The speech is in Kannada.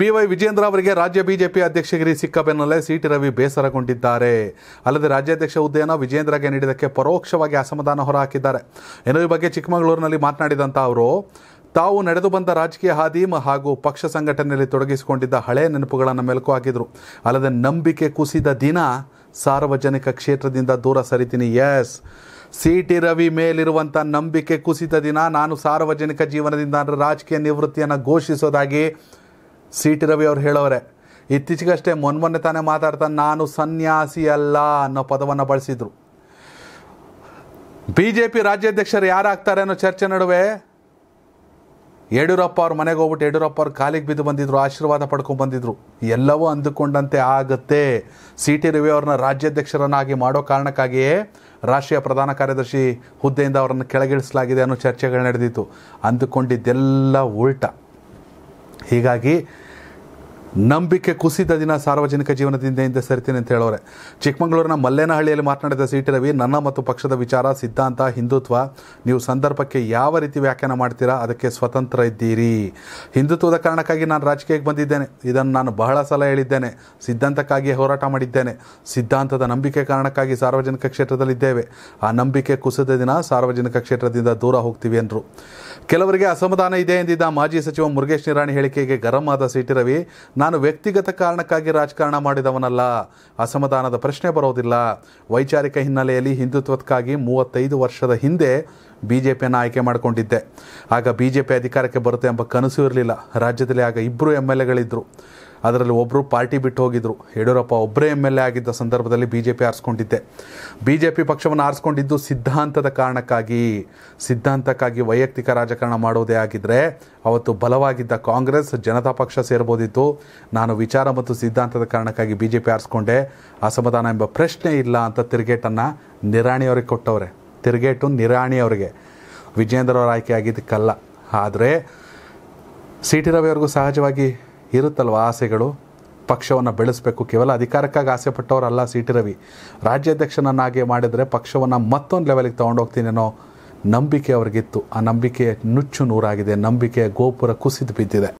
ಬಿವೈ ವಿಜೇಂದ್ರ ಅವರಿಗೆ ರಾಜ್ಯ ಬಿಜೆಪಿ ಅಧ್ಯಕ್ಷಗಿರಿ ಸಿಕ್ಕ ಬೆನ್ನಲ್ಲೇ ಸಿಟಿ ರವಿ ಬೇಸರಗೊಂಡಿದ್ದಾರೆ ಅಲ್ಲದೆ ರಾಜ್ಯಾಧ್ಯಕ್ಷ ಹುದ್ದೆಯನ್ನು ವಿಜೇಂದ್ರಗೆ ನೀಡಿದ್ದಕ್ಕೆ ಪರೋಕ್ಷವಾಗಿ ಅಸಮಾಧಾನ ಹೊರಹಾಕಿದ್ದಾರೆ ಎನ್ನುವ ಬಗ್ಗೆ ಚಿಕ್ಕಮಗಳೂರಿನಲ್ಲಿ ಮಾತನಾಡಿದಂಥ ಅವರು ತಾವು ನಡೆದು ಬಂದ ರಾಜಕೀಯ ಹಾದಿ ಹಾಗೂ ಪಕ್ಷ ಸಂಘಟನೆಯಲ್ಲಿ ತೊಡಗಿಸಿಕೊಂಡಿದ್ದ ಹಳೆ ನೆನಪುಗಳನ್ನು ಮೆಲುಕು ಹಾಕಿದರು ಅಲ್ಲದೆ ನಂಬಿಕೆ ಕುಸಿದ ದಿನ ಸಾರ್ವಜನಿಕ ಕ್ಷೇತ್ರದಿಂದ ದೂರ ಸರಿತೀನಿ ಎಸ್ ಸಿ ಟಿ ರವಿ ಮೇಲಿರುವಂಥ ನಂಬಿಕೆ ಕುಸಿತ ದಿನ ನಾನು ಸಾರ್ವಜನಿಕ ಜೀವನದಿಂದ ರಾಜಕೀಯ ನಿವೃತ್ತಿಯನ್ನು ಘೋಷಿಸೋದಾಗಿ ಸಿ ಟಿ ರವಿ ಅವರು ಹೇಳೋರೆ ಇತ್ತೀಚೆಗಷ್ಟೇ ಮೊನ್ಮೊನ್ನೆ ತಾನೇ ಮಾತಾಡ್ತಾ ನಾನು ಸನ್ಯಾಸಿ ಅಲ್ಲ ಅನ್ನೋ ಪದವನ್ನು ಬಳಸಿದ್ರು ಬಿ ಜೆ ಪಿ ರಾಜ್ಯಾಧ್ಯಕ್ಷರು ಯಾರಾಗ್ತಾರೆ ಅನ್ನೋ ಚರ್ಚೆ ನಡುವೆ ಯಡಿಯೂರಪ್ಪ ಅವ್ರ ಮನೆಗೆ ಹೋಗ್ಬಿಟ್ಟು ಯಡಿಯೂರಪ್ಪ ಅವ್ರ ಕಾಲಿಗೆ ಬಿದ್ದು ಬಂದಿದ್ರು ಆಶೀರ್ವಾದ ಪಡ್ಕೊಂಡು ಬಂದಿದ್ರು ಎಲ್ಲವೂ ಅಂದುಕೊಂಡಂತೆ ಆಗುತ್ತೆ ಸಿ ಟಿ ರವಿ ಅವ್ರನ್ನ ರಾಜ್ಯಾಧ್ಯಕ್ಷರನ್ನಾಗಿ ಮಾಡೋ ಕಾರಣಕ್ಕಾಗಿಯೇ ರಾಷ್ಟ್ರೀಯ ಪ್ರಧಾನ ಕಾರ್ಯದರ್ಶಿ ಹುದ್ದೆಯಿಂದ ಅವರನ್ನು ಕೆಳಗಿಳಿಸಲಾಗಿದೆ ಅನ್ನೋ ಚರ್ಚೆಗಳು ನಡೆದಿತ್ತು ಅಂದುಕೊಂಡಿದ್ದೆಲ್ಲ ಉಲ್ಟ ಹೀಗಾಗಿ ನಂಬಿಕೆ ಕುಸಿದ ದಿನ ಸಾರ್ವಜನಿಕ ಜೀವನದಿಂದ ಹಿಂದೆ ಸರಿತೀನಿ ಅಂತ ಹೇಳೋರೆ ಚಿಕ್ಕಮಗಳೂರಿನ ಮಲ್ಲೇನಹಳ್ಳಿಯಲ್ಲಿ ಮಾತನಾಡಿದ ಸಿಟಿ ರವಿ ನನ್ನ ಮತ್ತು ಪಕ್ಷದ ವಿಚಾರ ಸಿದ್ಧಾಂತ ಹಿಂದುತ್ವ ನೀವು ಸಂದರ್ಭಕ್ಕೆ ಯಾವ ರೀತಿ ವ್ಯಾಖ್ಯಾನ ಮಾಡ್ತೀರಾ ಅದಕ್ಕೆ ಸ್ವತಂತ್ರ ಇದ್ದೀರಿ ಹಿಂದುತ್ವದ ಕಾರಣಕ್ಕಾಗಿ ನಾನು ರಾಜಕೀಯಕ್ಕೆ ಬಂದಿದ್ದೇನೆ ಇದನ್ನು ನಾನು ಬಹಳ ಸಲ ಹೇಳಿದ್ದೇನೆ ಸಿದ್ಧಾಂತಕ್ಕಾಗಿ ಹೋರಾಟ ಮಾಡಿದ್ದೇನೆ ಸಿದ್ಧಾಂತದ ನಂಬಿಕೆ ಕಾರಣಕ್ಕಾಗಿ ಸಾರ್ವಜನಿಕ ಕ್ಷೇತ್ರದಲ್ಲಿದ್ದೇವೆ ಆ ನಂಬಿಕೆ ಕುಸಿದ ದಿನ ಸಾರ್ವಜನಿಕ ಕ್ಷೇತ್ರದಿಂದ ದೂರ ಹೋಗ್ತೀವಿ ಅಂದರು ಕೆಲವರಿಗೆ ಅಸಮಾಧಾನ ಇದೆ ಎಂದಿದ್ದ ಮಾಜಿ ಸಚಿವ ಮುರುಗೇಶ್ ನಿರಾಣಿ ಹೇಳಿಕೆಗೆ ಗರಂ ಆದ ಸಿಟಿ ರವಿ ನಾನು ವ್ಯಕ್ತಿಗತ ಕಾರಣಕ್ಕಾಗಿ ರಾಜಕಾರಣ ಮಾಡಿದವನಲ್ಲ ಅಸಮಾಧಾನದ ಪ್ರಶ್ನೆ ಬರೋದಿಲ್ಲ ವೈಚಾರಿಕ ಹಿನ್ನೆಲೆಯಲ್ಲಿ ಹಿಂದುತ್ವಕ್ಕಾಗಿ ಮೂವತ್ತೈದು ವರ್ಷದ ಹಿಂದೆ ಬಿ ಜೆ ಪಿಯನ್ನು ಆಯ್ಕೆ ಮಾಡಿಕೊಂಡಿದ್ದೆ ಆಗ ಬಿ ಜೆ ಪಿ ಅಧಿಕಾರಕ್ಕೆ ಬರುತ್ತೆ ಎಂಬ ಕನಸು ಇರಲಿಲ್ಲ ರಾಜ್ಯದಲ್ಲಿ ಆಗ ಇಬ್ಬರು ಎಮ್ ಎಲ್ ಎಗಳಿದ್ದರು ಅದರಲ್ಲಿ ಒಬ್ಬರು ಪಾರ್ಟಿ ಬಿಟ್ಟು ಹೋಗಿದ್ದರು ಯಡಿಯೂರಪ್ಪ ಒಬ್ಬರೇ ಎಮ್ ಎಲ್ ಎ ಆಗಿದ್ದ ಸಂದರ್ಭದಲ್ಲಿ ಬಿ ಜೆ ಪಿ ಆರಿಸ್ಕೊಂಡಿದ್ದೆ ಬಿ ಜೆ ಪಿ ಪಕ್ಷವನ್ನು ಆರಿಸ್ಕೊಂಡಿದ್ದು ಸಿದ್ಧಾಂತದ ಕಾರಣಕ್ಕಾಗಿ ಸಿದ್ಧಾಂತಕ್ಕಾಗಿ ವೈಯಕ್ತಿಕ ರಾಜಕಾರಣ ಮಾಡೋದೇ ಆಗಿದ್ದರೆ ಅವತ್ತು ಬಲವಾಗಿದ್ದ ಕಾಂಗ್ರೆಸ್ ಜನತಾ ಪಕ್ಷ ಸೇರ್ಬೋದಿತ್ತು ನಾನು ವಿಚಾರ ಮತ್ತು ಸಿದ್ಧಾಂತದ ಕಾರಣಕ್ಕಾಗಿ ಬಿ ಜೆ ಪಿ ಆರಿಸ್ಕೊಂಡೆ ಅಸಮಾಧಾನ ಎಂಬ ಪ್ರಶ್ನೆ ಇಲ್ಲ ಅಂತ ತಿರುಗೇಟನ್ನು ನಿರಾಣಿಯವರಿಗೆ ಕೊಟ್ಟವ್ರೆ ತಿರುಗೇಟು ನಿರಾಣಿಯವರಿಗೆ ವಿಜೇಂದ್ರ ಅವರ ಆಯ್ಕೆ ಆಗಿದ್ದಕ್ಕಲ್ಲ ಆದರೆ ಸಿ ಟಿ ರವಿಯವರೆಗೂ ಸಹಜವಾಗಿ ಇರುತ್ತಲ್ವ ಆಸೆಗಳು ಪಕ್ಷವನ್ನು ಬೆಳೆಸಬೇಕು ಕೇವಲ ಅಧಿಕಾರಕ್ಕಾಗಿ ಆಸೆಪಟ್ಟವರಲ್ಲ ಸಿ ಟಿ ರವಿ ರಾಜ್ಯಾಧ್ಯಕ್ಷನನ್ನಾಗೆ ಮಾಡಿದರೆ ಪಕ್ಷವನ್ನು ಮತ್ತೊಂದು ಲೆವೆಲಿಗೆ ತೊಗೊಂಡೋಗ್ತೀನೇನೋ ನಂಬಿಕೆ ಅವ್ರಿಗಿತ್ತು ಆ ನಂಬಿಕೆ ನುಚ್ಚು ನೂರಾಗಿದೆ ನಂಬಿಕೆ ಗೋಪುರ ಕುಸಿದು ಬಿದ್ದಿದೆ